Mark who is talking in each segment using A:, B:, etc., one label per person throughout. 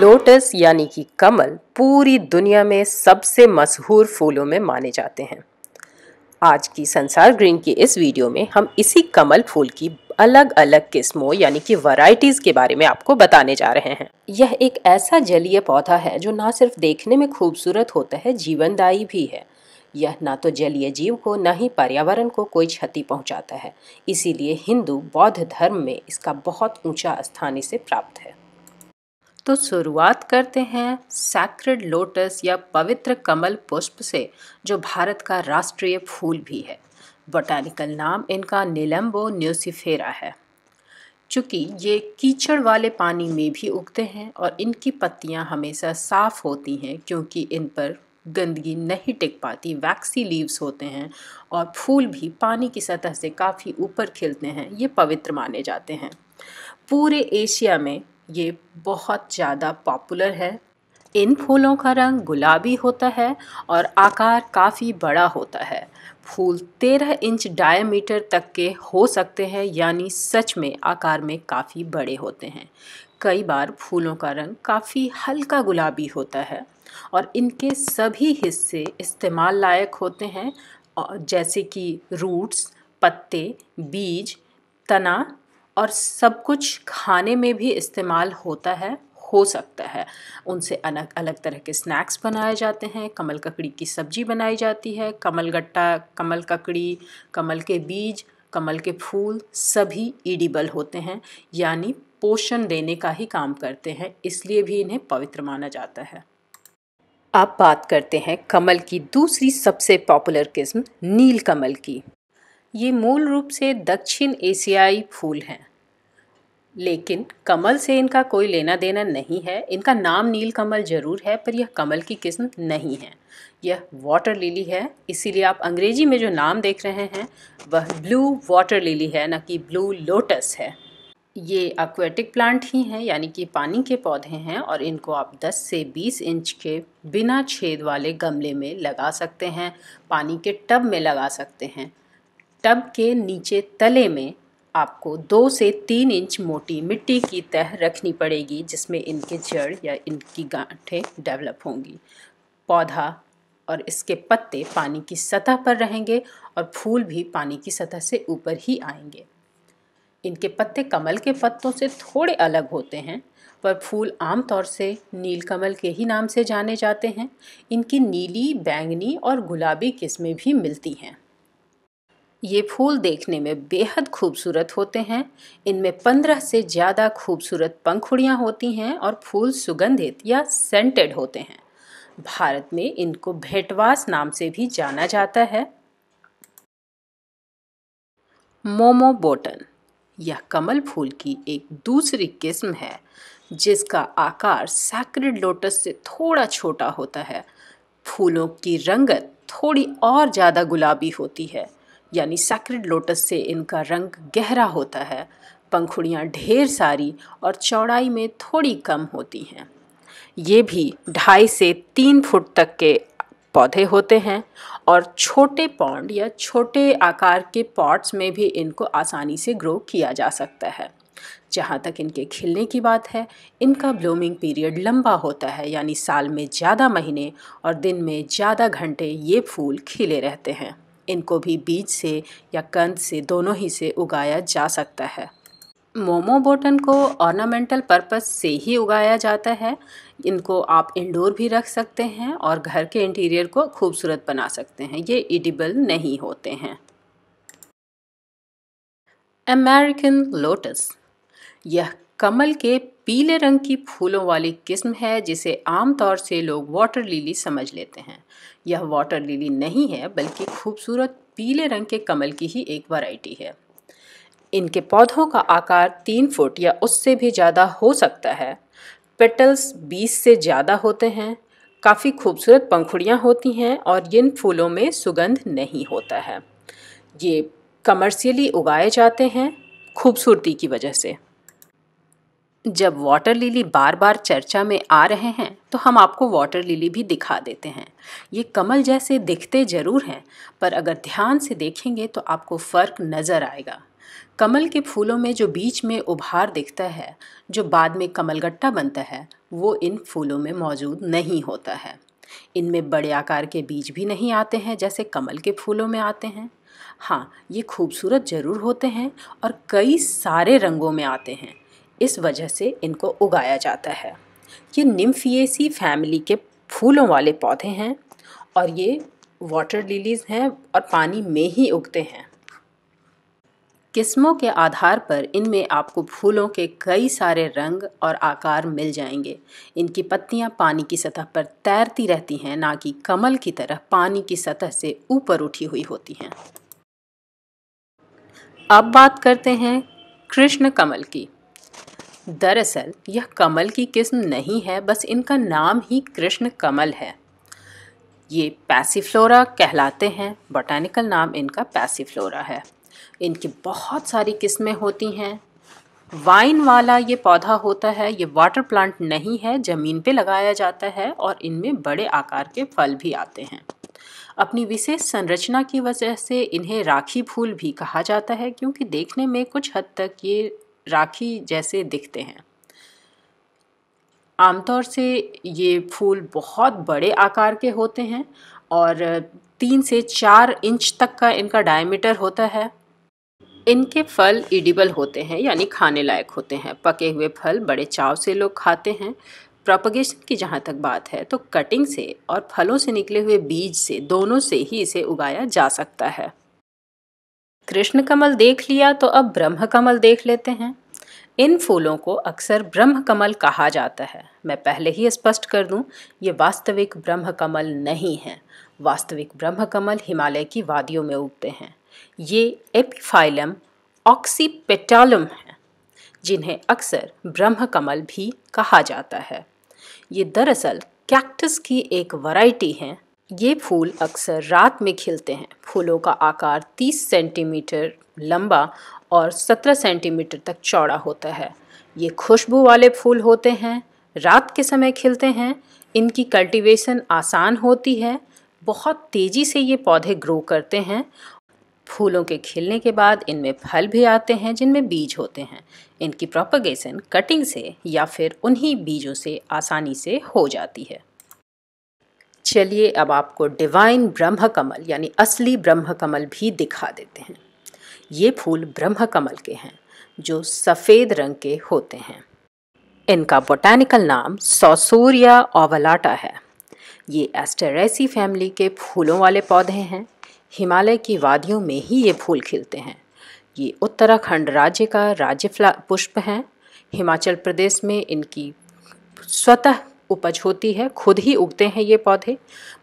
A: lotus यानी कि कमल पूरी दुनिया में सबसे मशहूर फूलों में माने जाते हैं आज की संसार ग्रीन की इस वीडियो में हम इसी कमल फूल की अलग अलग किस्मों यानी कि वैरायटीज़ के बारे में आपको बताने जा रहे हैं यह एक ऐसा जलीय पौधा है जो ना सिर्फ देखने में खूबसूरत होता है जीवनदायी भी है यह ना तो जलीय जीव को ना ही पर्यावरण को कोई क्षति पहुंचाता है इसीलिए हिंदू बौद्ध धर्म में इसका बहुत ऊंचा स्थान इसे प्राप्त है तो शुरुआत करते हैं सैक्रेड लोटस या पवित्र कमल पुष्प से जो भारत का राष्ट्रीय फूल भी है बोटानिकल नाम इनका नीलम्बो न्यूसिफेरा है चूँकि ये कीचड़ वाले पानी में भी उगते हैं और इनकी पत्तियाँ हमेशा साफ़ होती हैं क्योंकि इन पर गंदगी नहीं टिक पाती वैक्सी लीव्स होते हैं और फूल भी पानी की सतह से काफ़ी ऊपर खिलते हैं ये पवित्र माने जाते हैं पूरे एशिया में ये बहुत ज़्यादा पॉपुलर है इन फूलों का रंग गुलाबी होता है और आकार काफ़ी बड़ा होता है फूल तेरह इंच डायमीटर तक के हो सकते हैं यानी सच में आकार में काफ़ी बड़े होते हैं कई बार फूलों का रंग काफ़ी हल्का गुलाबी होता है और इनके सभी हिस्से इस्तेमाल लायक होते हैं और जैसे कि रूट्स पत्ते बीज तना और सब कुछ खाने में भी इस्तेमाल होता है हो सकता है उनसे अलग अलग तरह के स्नैक्स बनाए जाते हैं कमल ककड़ी की सब्जी बनाई जाती है कमल गट्टा कमल ककड़ी कमल के बीज कमल के फूल सभी ईडिबल होते हैं यानी पोषण देने का ही काम करते हैं इसलिए भी इन्हें पवित्र माना जाता है आप बात करते हैं कमल की दूसरी सबसे पॉपुलर किस्म नील कमल की ये मूल रूप से दक्षिण एशियाई फूल हैं लेकिन कमल से इनका कोई लेना देना नहीं है इनका नाम नील कमल ज़रूर है पर यह कमल की किस्म नहीं है यह वाटर लिली है इसीलिए आप अंग्रेज़ी में जो नाम देख रहे हैं वह ब्लू वाटर लिली है ना कि ब्लू लोटस है ये एक्वेटिक प्लांट ही हैं यानी कि पानी के पौधे हैं और इनको आप 10 से 20 इंच के बिना छेद वाले गमले में लगा सकते हैं पानी के टब में लगा सकते हैं टब के नीचे तले में आपको दो से तीन इंच मोटी मिट्टी की तह रखनी पड़ेगी जिसमें इनके जड़ या इनकी गांठें डेवलप होंगी पौधा और इसके पत्ते पानी की सतह पर रहेंगे और फूल भी पानी की सतह से ऊपर ही आएंगे इनके पत्ते कमल के पत्तों से थोड़े अलग होते हैं पर फूल आमतौर से नील कमल के ही नाम से जाने जाते हैं इनकी नीली बैंगनी और गुलाबी किस्में भी मिलती हैं ये फूल देखने में बेहद खूबसूरत होते हैं इनमें पंद्रह से ज़्यादा खूबसूरत पंखुड़ियाँ होती हैं और फूल सुगंधित या सेंटेड होते हैं भारत में इनको भेटवास नाम से भी जाना जाता है मोमो बोटन यह कमल फूल की एक दूसरी किस्म है जिसका आकार सैक्रेड लोटस से थोड़ा छोटा होता है फूलों की रंगत थोड़ी और ज़्यादा गुलाबी होती है यानी सैक्रेड लोटस से इनका रंग गहरा होता है पंखुड़ियाँ ढेर सारी और चौड़ाई में थोड़ी कम होती हैं ये भी ढाई से तीन फुट तक के पौधे होते हैं और छोटे पौंड या छोटे आकार के पॉट्स में भी इनको आसानी से ग्रो किया जा सकता है जहाँ तक इनके खिलने की बात है इनका ब्लूमिंग पीरियड लंबा होता है यानी साल में ज़्यादा महीने और दिन में ज़्यादा घंटे ये फूल खिले रहते हैं इनको भी बीज से या कंद से दोनों ही से उगाया जा सकता है मोमो बोटन को ऑर्नामेंटल पर्पस से ही उगाया जाता है इनको आप इंडोर भी रख सकते हैं और घर के इंटीरियर को खूबसूरत बना सकते हैं ये इडिबल नहीं होते हैं अमेरिकन लोटस यह कमल के पीले रंग की फूलों वाली किस्म है जिसे आमतौर से लोग वाटर लिली समझ लेते हैं यह वाटर लिली नहीं है बल्कि खूबसूरत पीले रंग के कमल की ही एक वैरायटी है इनके पौधों का आकार तीन फुट या उससे भी ज़्यादा हो सकता है पेटल्स बीस से ज़्यादा होते हैं काफ़ी खूबसूरत पंखुड़ियाँ होती हैं और इन फूलों में सुगंध नहीं होता है ये कमर्शियली उगाए जाते हैं खूबसूरती की वजह से जब वाटर लिली बार बार चर्चा में आ रहे हैं तो हम आपको वाटर लिली भी दिखा देते हैं ये कमल जैसे दिखते ज़रूर हैं पर अगर ध्यान से देखेंगे तो आपको फ़र्क नज़र आएगा कमल के फूलों में जो बीच में उभार दिखता है जो बाद में कमलगट्टा बनता है वो इन फूलों में मौजूद नहीं होता है इनमें बड़े आकार के बीज भी नहीं आते हैं जैसे कमल के फूलों में आते हैं हाँ ये खूबसूरत ज़रूर होते हैं और कई सारे रंगों में आते हैं इस वजह से इनको उगाया जाता है ये निम्फिएसी फैमिली के फूलों वाले पौधे हैं और ये वाटर लिलीज़ हैं और पानी में ही उगते हैं किस्मों के आधार पर इनमें आपको फूलों के कई सारे रंग और आकार मिल जाएंगे इनकी पत्तियां पानी की सतह पर तैरती रहती हैं ना कि कमल की तरह पानी की सतह से ऊपर उठी हुई होती हैं अब बात करते हैं कृष्ण कमल की दरअसल यह कमल की किस्म नहीं है बस इनका नाम ही कृष्ण कमल है ये पैसीफ्लोरा कहलाते हैं बोटानिकल नाम इनका पैसीफ्लोरा है इनकी बहुत सारी किस्में होती हैं वाइन वाला ये पौधा होता है ये वाटर प्लांट नहीं है ज़मीन पे लगाया जाता है और इनमें बड़े आकार के फल भी आते हैं अपनी विशेष संरचना की वजह से इन्हें राखी फूल भी कहा जाता है क्योंकि देखने में कुछ हद तक ये राखी जैसे दिखते हैं आमतौर से ये फूल बहुत बड़े आकार के होते हैं और तीन से चार इंच तक का इनका डायमीटर होता है इनके फल इडिबल होते हैं यानी खाने लायक होते हैं पके हुए फल बड़े चाव से लोग खाते हैं प्रोपगेशन की जहाँ तक बात है तो कटिंग से और फलों से निकले हुए बीज से दोनों से ही इसे उगाया जा सकता है कृष्ण कमल देख लिया तो अब ब्रह्म कमल देख लेते हैं इन फूलों को अक्सर ब्रह्म कमल कहा जाता है मैं पहले ही स्पष्ट कर दूं ये वास्तविक ब्रह्म कमल नहीं है वास्तविक ब्रह्म कमल हिमालय की वादियों में उगते हैं ये एपिफाइलम ऑक्सीपेटालम हैं जिन्हें अक्सर ब्रह्म कमल भी कहा जाता है ये दरअसल कैक्टस की एक वैरायटी हैं ये फूल अक्सर रात में खिलते हैं फूलों का आकार 30 सेंटीमीटर लंबा और 17 सेंटीमीटर तक चौड़ा होता है ये खुशबू वाले फूल होते हैं रात के समय खिलते हैं इनकी कल्टीवेशन आसान होती है बहुत तेज़ी से ये पौधे ग्रो करते हैं फूलों के खिलने के बाद इनमें फल भी आते हैं जिनमें बीज होते हैं इनकी प्रोपगेशन कटिंग से या फिर उन्हीं बीजों से आसानी से हो जाती है चलिए अब आपको डिवाइन ब्रह्म कमल यानी असली ब्रह्म कमल भी दिखा देते हैं ये फूल ब्रह्म कमल के हैं जो सफ़ेद रंग के होते हैं इनका बोटैनिकल नाम सोसूरिया ओवलाटा है ये एस्टेरेसी फैमिली के फूलों वाले पौधे हैं हिमालय की वादियों में ही ये फूल खिलते हैं ये उत्तराखंड राज्य का राज्य पुष्प हैं हिमाचल प्रदेश में इनकी स्वतः उपज होती है खुद ही उगते हैं ये पौधे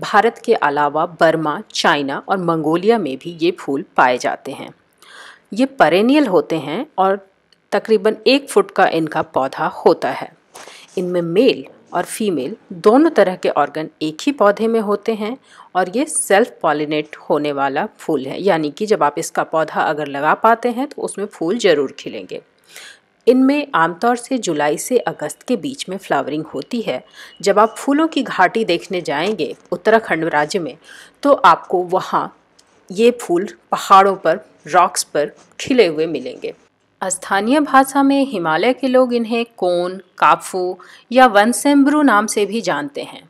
A: भारत के अलावा बर्मा चाइना और मंगोलिया में भी ये फूल पाए जाते हैं ये परेनियल होते हैं और तकरीबन एक फुट का इनका पौधा होता है इनमें मेल और फीमेल दोनों तरह के ऑर्गन एक ही पौधे में होते हैं और ये सेल्फ पॉलिनेट होने वाला फूल है यानी कि जब आप इसका पौधा अगर लगा पाते हैं तो उसमें फूल ज़रूर खिलेंगे इनमें आमतौर से जुलाई से अगस्त के बीच में फ्लावरिंग होती है जब आप फूलों की घाटी देखने जाएंगे उत्तराखंड राज्य में तो आपको वहाँ ये फूल पहाड़ों पर रॉक्स पर खिले हुए मिलेंगे स्थानीय भाषा में हिमालय के लोग इन्हें कोन काफू या वनसेम्ब्रू नाम से भी जानते हैं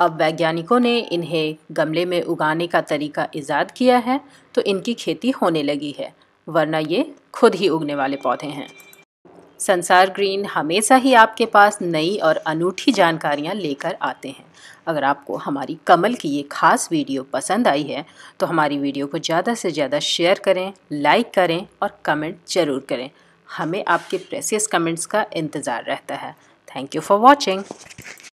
A: अब वैज्ञानिकों ने इन्हें गमले में उगाने का तरीका ईजाद किया है तो इनकी खेती होने लगी है वरना ये खुद ही उगने वाले पौधे हैं संसार ग्रीन हमेशा ही आपके पास नई और अनूठी जानकारियाँ लेकर आते हैं अगर आपको हमारी कमल की ये खास वीडियो पसंद आई है तो हमारी वीडियो को ज़्यादा से ज़्यादा शेयर करें लाइक करें और कमेंट ज़रूर करें हमें आपके प्रेसियस कमेंट्स का इंतज़ार रहता है थैंक यू फॉर वॉचिंग